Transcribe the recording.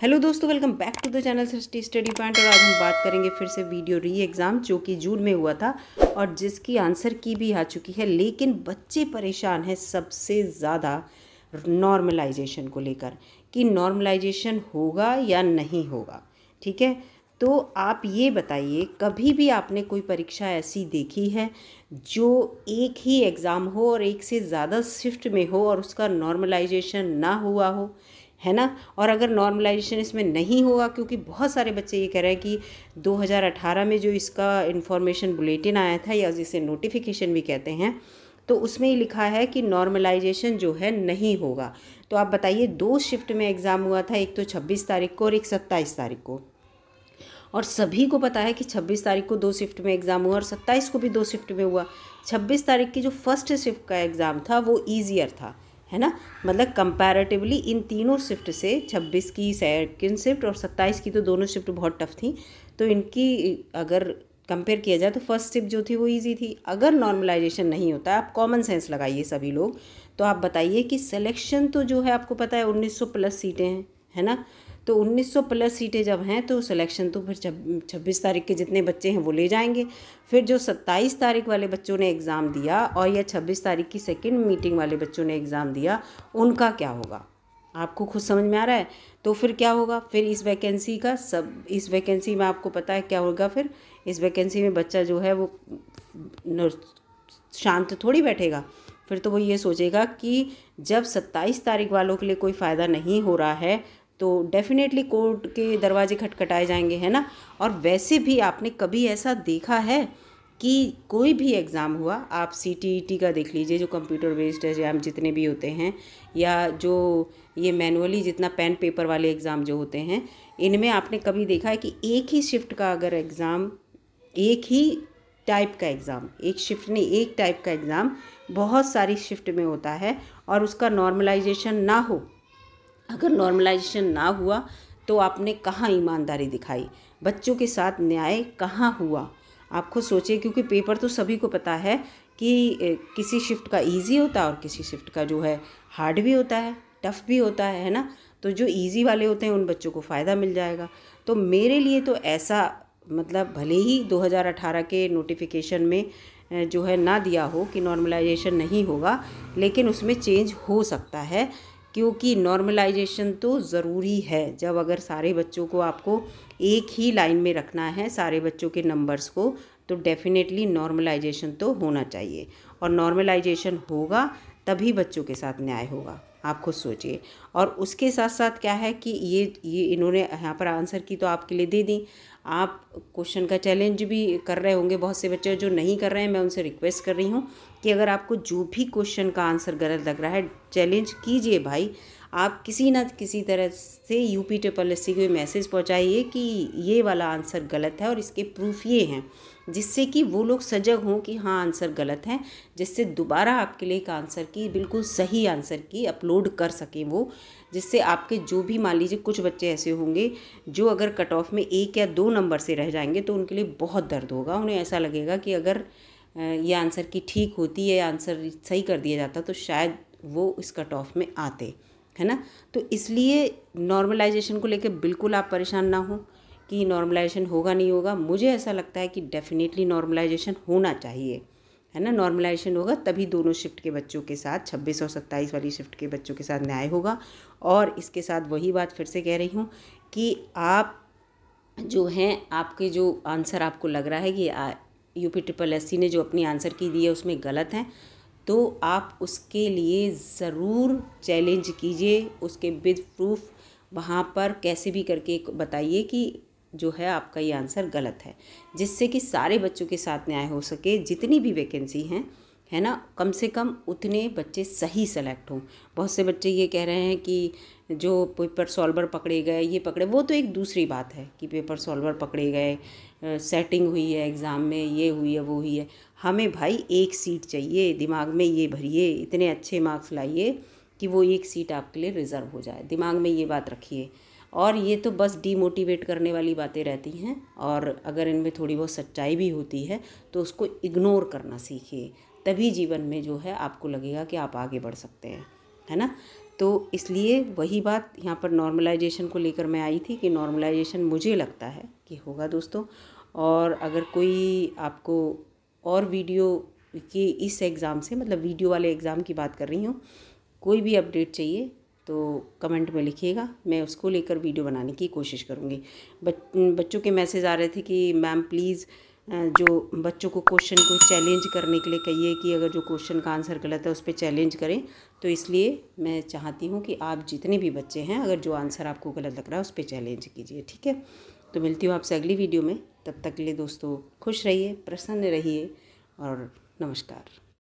hello दोस्तों welcome back to the channel Srishti study point और आज हम बात करेंगे फिर से वीडियो री एग्ज़ाम जो कि जून में हुआ था और जिसकी आंसर की भी आ चुकी है लेकिन बच्चे परेशान हैं सबसे ज़्यादा नॉर्मलाइजेशन को लेकर कि नॉर्मलाइजेशन होगा या नहीं होगा ठीक है तो आप ये बताइए कभी भी आपने कोई परीक्षा ऐसी देखी है जो एक ही एग्ज़ाम हो और एक से ज़्यादा शिफ्ट में हो और उसका नॉर्मलाइजेशन ना हुआ हो है ना और अगर नॉर्मलाइजेशन इसमें नहीं हुआ क्योंकि बहुत सारे बच्चे ये कह रहे हैं कि 2018 में जो इसका इन्फॉर्मेशन बुलेटिन आया था या जिसे नोटिफिकेशन भी कहते हैं तो उसमें ही लिखा है कि नॉर्मलाइजेशन जो है नहीं होगा तो आप बताइए दो शिफ्ट में एग्ज़ाम हुआ था एक तो 26 तारीख को और एक 27 तारीख को और सभी को पता है कि 26 तारीख को दो शिफ्ट में एग्ज़ाम हुआ और 27 को भी दो शिफ्ट में हुआ 26 तारीख की जो फर्स्ट शिफ्ट का एग्ज़ाम था वो ईजियर था है ना मतलब कंपैरेटिवली इन तीनों शिफ्ट से 26 की सेकेंड शिफ्ट और 27 की तो दोनों शिफ्ट बहुत टफ थी तो इनकी अगर कंपेयर किया जाए तो फर्स्ट शिफ्ट जो थी वो इजी थी अगर नॉर्मलाइजेशन नहीं होता आप कॉमन सेंस लगाइए सभी लोग तो आप बताइए कि सिलेक्शन तो जो है आपको पता है 1900 प्लस सीटें हैं है ना तो 1900 प्लस सीटें जब हैं तो सिलेक्शन तो फिर छब्बीस तारीख के जितने बच्चे हैं वो ले जाएंगे फिर जो 27 तारीख वाले बच्चों ने एग्ज़ाम दिया और या 26 तारीख की सेकंड मीटिंग वाले बच्चों ने एग्ज़ाम दिया उनका क्या होगा आपको खुद समझ में आ रहा है तो फिर क्या होगा फिर इस वैकेंसी का सब इस वैकेंसी में आपको पता है क्या होगा फिर इस वैकेंसी में बच्चा जो है वो शांत थोड़ी बैठेगा फिर तो वो ये सोचेगा कि जब सत्ताईस तारीख वालों के लिए कोई फ़ायदा नहीं हो रहा है तो डेफिनेटली कोर्ट के दरवाजे खटखटाए जाएंगे है ना और वैसे भी आपने कभी ऐसा देखा है कि कोई भी एग्ज़ाम हुआ आप सी टी टी का देख लीजिए जो कंप्यूटर बेस्ड एग्ज़ाम जितने भी होते हैं या जो ये मैनुअली जितना पेन पेपर वाले एग्ज़ाम जो होते हैं इनमें आपने कभी देखा है कि एक ही शिफ्ट का अगर एग्ज़ाम एक ही टाइप का एग्ज़ाम एक शिफ्ट नहीं एक टाइप का एग्ज़ाम बहुत सारी शिफ्ट में होता है और उसका नॉर्मलाइजेशन ना हो अगर नॉर्मलाइजेशन ना हुआ तो आपने कहाँ ईमानदारी दिखाई बच्चों के साथ न्याय कहाँ हुआ आप खुद सोचिए क्योंकि पेपर तो सभी को पता है कि किसी शिफ्ट का इजी होता है और किसी शिफ्ट का जो है हार्ड भी होता है टफ़ भी होता है है ना तो जो इजी वाले होते हैं उन बच्चों को फ़ायदा मिल जाएगा तो मेरे लिए तो ऐसा मतलब भले ही 2018 के नोटिफिकेशन में जो है ना दिया हो कि नॉर्मलाइजेशन नहीं होगा लेकिन उसमें चेंज हो सकता है क्योंकि नॉर्मलाइजेशन तो ज़रूरी है जब अगर सारे बच्चों को आपको एक ही लाइन में रखना है सारे बच्चों के नंबर्स को तो डेफिनेटली नॉर्मलाइजेशन तो होना चाहिए और नॉर्मलाइजेशन होगा तभी बच्चों के साथ न्याय होगा आप खुद सोचिए और उसके साथ साथ क्या है कि ये ये इन्होंने यहाँ पर आंसर की तो आपके लिए दे दी आप क्वेश्चन का चैलेंज भी कर रहे होंगे बहुत से बच्चे जो नहीं कर रहे हैं मैं उनसे रिक्वेस्ट कर रही हूँ कि अगर आपको जो भी क्वेश्चन का आंसर गलत लग रहा है चैलेंज कीजिए भाई आप किसी ना किसी तरह से यूपी ट्रिपल एस सी को मैसेज पहुँचाइए कि ये वाला आंसर गलत है और इसके प्रूफ ये हैं जिससे कि वो लोग सजग हों कि हाँ आंसर गलत है जिससे दोबारा आपके लिए एक आंसर की बिल्कुल सही आंसर की अपलोड कर सकें वो जिससे आपके जो भी मान लीजिए कुछ बच्चे ऐसे होंगे जो अगर कट ऑफ में एक या दो नंबर से रह जाएंगे तो उनके लिए बहुत दर्द होगा उन्हें ऐसा लगेगा कि अगर ये आंसर की ठीक होती है आंसर सही कर दिया जाता तो शायद वो इस कट ऑफ में आते है ना तो इसलिए नॉर्मलाइजेशन को लेकर बिल्कुल आप परेशान ना हों कि नॉर्मलाइजेशन होगा नहीं होगा मुझे ऐसा लगता है कि डेफिनेटली नॉर्मलाइजेशन होना चाहिए है ना नॉर्मलाइजेशन होगा तभी दोनों शिफ्ट के बच्चों के साथ छब्बीस और सत्ताईस वाली शिफ्ट के बच्चों के साथ न्याय होगा और इसके साथ वही बात फिर से कह रही हूँ कि आप जो हैं आपके जो आंसर आपको लग रहा है कि U P triple S C ने जो अपनी आंसर की दी है उसमें गलत है तो आप उसके लिए ज़रूर चैलेंज कीजिए उसके विद प्रूफ वहाँ पर कैसे भी करके बताइए कि जो है आपका ये आंसर गलत है जिससे कि सारे बच्चों के साथ न्याय हो सके जितनी भी वैकेंसी हैं है ना कम से कम उतने बच्चे सही सेलेक्ट हों बहुत से बच्चे ये कह रहे हैं कि जो पेपर सॉल्वर पकड़े गए ये पकड़े वो तो एक दूसरी बात है कि पेपर सॉल्वर पकड़े गए सेटिंग हुई है एग्ज़ाम में ये हुई है वो हुई है हमें भाई एक सीट चाहिए दिमाग में ये भरिए इतने अच्छे मार्क्स लाइए कि वो एक सीट आपके लिए रिज़र्व हो जाए दिमाग में ये बात रखिए और ये तो बस डीमोटिवेट करने वाली बातें रहती हैं और अगर इनमें थोड़ी बहुत सच्चाई भी होती है तो उसको इग्नोर करना सीखिए तभी जीवन में जो है आपको लगेगा कि आप आगे बढ़ सकते हैं है ना तो इसलिए वही बात यहाँ पर नॉर्मलाइजेशन को लेकर मैं आई थी कि नॉर्मलाइजेशन मुझे लगता है कि होगा दोस्तों और अगर कोई आपको और वीडियो के इस एग्ज़ाम से मतलब वीडियो वाले एग्ज़ाम की बात कर रही हूँ कोई भी अपडेट चाहिए तो कमेंट में लिखिएगा मैं उसको लेकर वीडियो बनाने की कोशिश करूँगी बच बच्चों के मैसेज आ रहे थे कि मैम प्लीज़ जो बच्चों को क्वेश्चन को चैलेंज करने के लिए कहिए कि अगर जो क्वेश्चन का आंसर गलत है उस पर चैलेंज करें तो इसलिए मैं चाहती हूँ कि आप जितने भी बच्चे हैं अगर जो आंसर आपको गलत लग रहा है उस पर चैलेंज कीजिए ठीक है तो मिलती हूँ आपसे अगली वीडियो में तब तक के लिए दोस्तों खुश रहिए प्रसन्न रहिए और नमस्कार